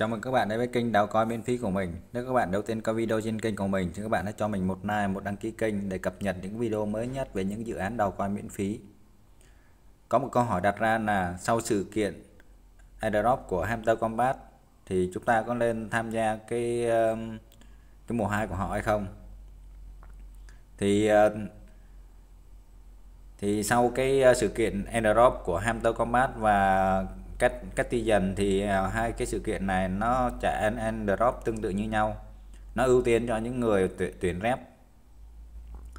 Chào mừng các bạn đến với kênh đào coi miễn phí của mình. Nếu các bạn đầu tiên có video trên kênh của mình thì các bạn hãy cho mình một like, một đăng ký kênh để cập nhật những video mới nhất về những dự án đào coi miễn phí. Có một câu hỏi đặt ra là sau sự kiện airdrop của Hamster Combat thì chúng ta có nên tham gia cái um, cái mùa 2 của họ hay không? Thì uh, thì sau cái uh, sự kiện airdrop của Hamster Combat và cách cách đi dần thì à, hai cái sự kiện này nó trả and, and drop tương tự như nhau nó ưu tiên cho những người tuyển, tuyển rep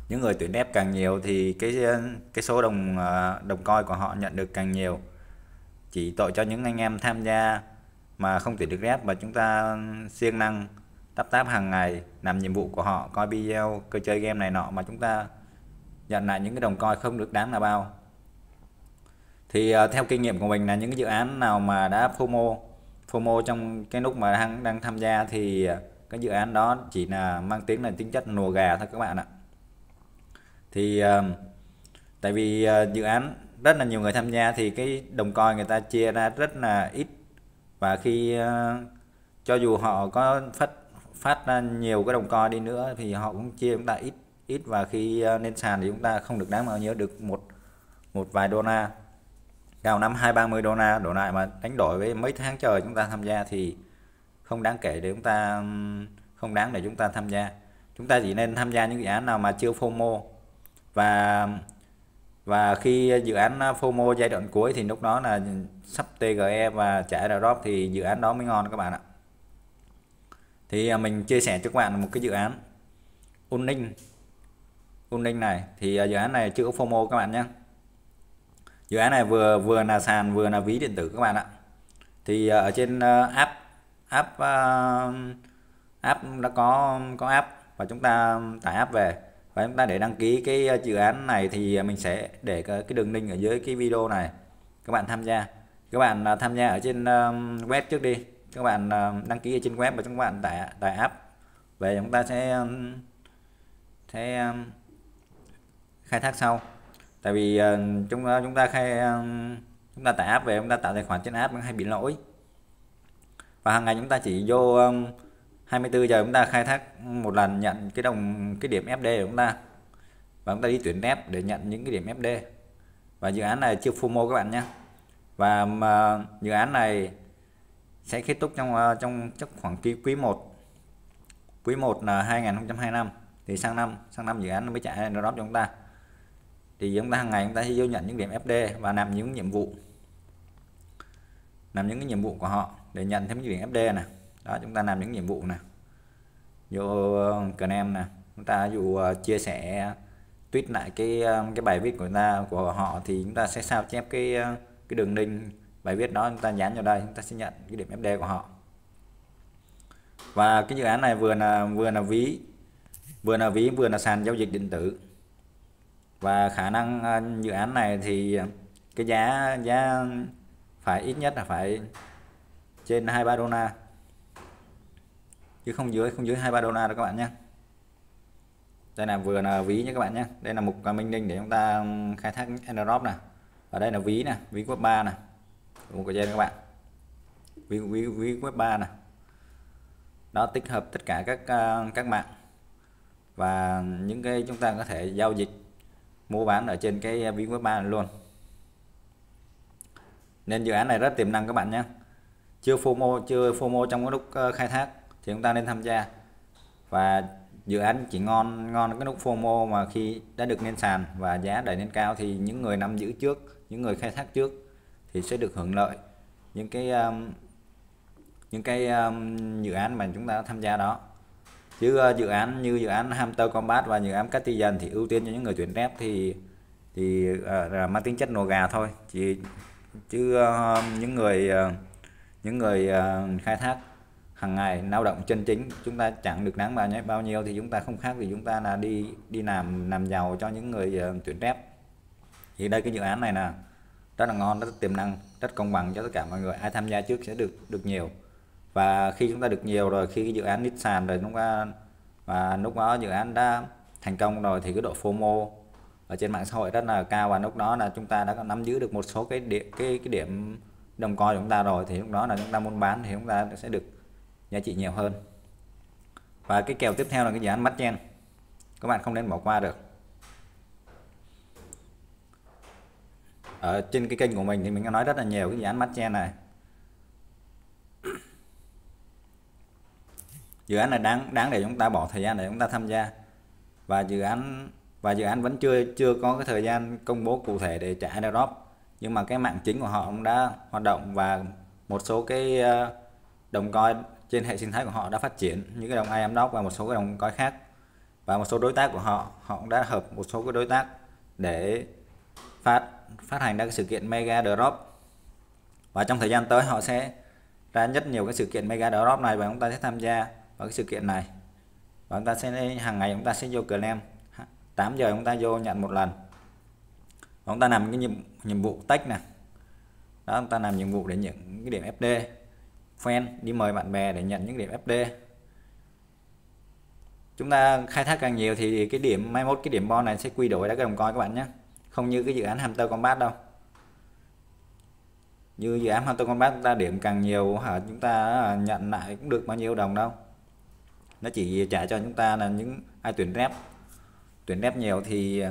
những người tuyển rep càng nhiều thì cái cái số đồng à, đồng coi của họ nhận được càng nhiều chỉ tội cho những anh em tham gia mà không tuyển được rep mà chúng ta siêng năng tắp táp hàng ngày làm nhiệm vụ của họ coi video cơ chơi game này nọ mà chúng ta nhận lại những cái đồng coi không được đáng là bao thì uh, theo kinh nghiệm của mình là những cái dự án nào mà đã FOMO FOMO trong cái lúc mà đang đang tham gia thì à, cái dự án đó chỉ là mang tiếng là tính chất nùa gà thôi các bạn ạ thì uh, tại vì uh, dự án rất là nhiều người tham gia thì cái đồng coi người ta chia ra rất là ít và khi uh, cho dù họ có phát phát ra nhiều cái đồng coi đi nữa thì họ cũng chia chúng ta ít ít và khi uh, lên sàn thì chúng ta không được đáng bao nhiêu được một một vài đô la cao năm hai ba mươi đô la đổ lại mà đánh đổi với mấy tháng trời chúng ta tham gia thì không đáng kể để chúng ta không đáng để chúng ta tham gia chúng ta chỉ nên tham gia những dự án nào mà chưa FOMO và và khi dự án FOMO giai đoạn cuối thì lúc đó là sắp TGE và trả drop thì dự án đó mới ngon các bạn ạ thì à, mình chia sẻ cho các bạn một cái dự án Unning Unning này thì à, dự án này chưa có FOMO các bạn nhé dự án này vừa vừa là sàn vừa là ví điện tử các bạn ạ thì ờ, ở trên ờ, app app ờ, app đã có có app và chúng ta tải app về và chúng ta để đăng ký cái dự án này thì mình sẽ để cái đường link ở dưới cái video này các bạn tham gia các bạn tham gia ở trên web trước đi các bạn đăng ký ở trên web và các bạn tải tải app về chúng ta sẽ sẽ khai thác sau tại vì uh, chúng ta ờ, chúng ta khai uh, chúng ta tải app về chúng ta tạo tài khoản trên app nó hay bị lỗi và hàng ngày chúng ta chỉ vô um, 24 giờ chúng ta khai thác một lần nhận cái đồng cái điểm FD của chúng ta và chúng ta đi tuyển test để nhận những cái điểm FD và dự án này chưa FOMO các bạn nhé và mà dự án này sẽ kết thúc trong trong chắc khoảng kỳ quý 1 quý 1 là 2025 thì sang năm sang năm dự án nó mới trả drop cho chúng ta thì chúng ta hàng ngày chúng ta sẽ vô nhận những điểm FD và làm những nhiệm vụ làm những cái nhiệm vụ của họ để nhận thêm những điểm FD này đó chúng ta làm những nhiệm vụ này vô ờ, cần em nè chúng ta dụ ờ, chia sẻ tweet lại cái ờ, cái bài viết của ta của họ thì chúng ta sẽ sao chép cái cái đường link bài viết đó chúng ta dán vào đây chúng ta sẽ nhận cái điểm FD của họ và cái dự án này vừa là vừa là ví vừa là ví vừa là sàn giao dịch điện tử và khả năng ờ, dự án này thì cái giá giá phải ít nhất là phải trên 23 đô la chứ không dưới không dưới 23 đô la đâu các bạn nhé đây là vừa là ví nha các bạn nhé đây là mục minh ninh để chúng ta ừ, khai thác airdrop nè ở đây là ví nè ví web 3 nè một cái trên các bạn ví ví ví web 3 nè đó tích hợp tất cả các ờ, các mạng và những cái chúng ta có thể giao dịch mua bán ở trên cái uh, VinWeb 3 này luôn nên dự án này rất tiềm năng các bạn nhé chưa FOMO chưa FOMO trong cái lúc uh, khai thác thì chúng ta nên tham gia và dự án chỉ ngon ngon cái lúc FOMO mà khi đã được lên sàn và giá đẩy lên cao thì những người nắm giữ trước những người khai thác trước thì sẽ được hưởng lợi những cái um, những cái um, dự án mà chúng ta tham gia đó chứ ờ, dự án như dự án Hamster Combat và dự án Cartesian thì ưu tiên cho những người tuyển rep thì thì ờ, là mang tính chất nổ gà thôi chỉ chứ ờ, những người những người khai thác hàng ngày lao động chân chính chúng ta chẳng được nắng bao nhiêu bao nhiêu thì chúng ta không khác vì chúng ta là đi đi làm làm giàu cho những người tuyển rep thì đây cái dự án này là rất là ngon rất tiềm năng rất công bằng cho tất cả mọi người ai tham gia trước sẽ được được nhiều và khi chúng ta được nhiều rồi khi cái dự án Nissan rồi chúng ta và lúc đó dự án đã thành công rồi thì cái độ FOMO ở trên mạng xã hội rất là cao và lúc đó là chúng ta đã nắm giữ được một số cái điểm cái cái điểm đồng coi của chúng ta rồi thì lúc đó là chúng ta muốn bán thì chúng ta sẽ được giá trị nhiều hơn và cái kèo tiếp theo là cái dự án mắt chen các bạn không nên bỏ qua được ở trên cái kênh của mình thì mình đã nói rất là nhiều cái dự án mắt chen này dự án này đáng đáng để chúng ta bỏ thời gian để chúng ta tham gia và dự án và dự án vẫn chưa chưa có cái thời gian công bố cụ thể để trả airdrop nhưng mà cái mạng chính của họ cũng đã hoạt động và một số cái ờ, đồng coi trên hệ sinh thái của họ đã phát triển những cái đồng airdrop và một số cái đồng coi khác và một số đối tác của họ họ cũng đã hợp một số cái đối tác để phát phát hành ra cái sự kiện mega drop và trong thời gian tới họ sẽ ra rất nhiều cái sự kiện mega drop này và chúng ta sẽ tham gia vào cái sự kiện này và chúng ta sẽ hàng ngày chúng ta sẽ vô cửa Clam 8 giờ chúng ta vô nhận một lần và chúng ta làm cái nhiệm, nhiệm vụ tách này đó chúng ta làm nhiệm vụ để nhận cái điểm FD fan đi mời bạn bè để nhận những điểm FD chúng ta khai thác càng nhiều thì cái điểm mai mốt cái điểm bon này sẽ quy đổi ra cái đồng coi các bạn nhé không như cái dự án Hunter Combat đâu như dự án Hunter Combat chúng ta điểm càng nhiều hả chúng ta à, nhận lại cũng được bao nhiêu đồng đâu nó chỉ trả cho chúng ta là những ai tuyển rep tuyển rep nhiều thì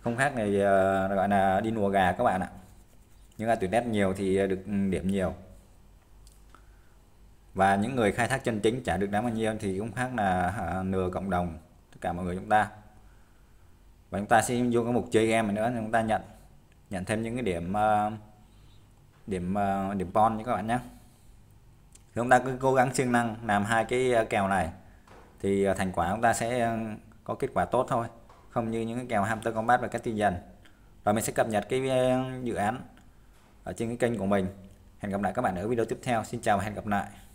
không khác này ờ, gọi là đi nùa gà các bạn ạ những ai tuyển rep nhiều thì được ừ, điểm nhiều và những người khai thác chân chính trả được đáng bao nhiêu thì cũng khác là à, nửa cộng đồng tất cả mọi người chúng ta và chúng ta sẽ vô cái mục chơi game nữa chúng ta nhận nhận thêm những cái điểm ờ, điểm ờ, điểm pon như các bạn nhé chúng ta cứ cố gắng siêng năng làm hai cái kèo này thì ờ, thành quả chúng ta sẽ ờ, có kết quả tốt thôi không như những cái kèo hamster combat và dần và mình sẽ cập nhật cái ờ, dự án ở trên cái kênh của mình hẹn gặp lại các bạn ở video tiếp theo xin chào và hẹn gặp lại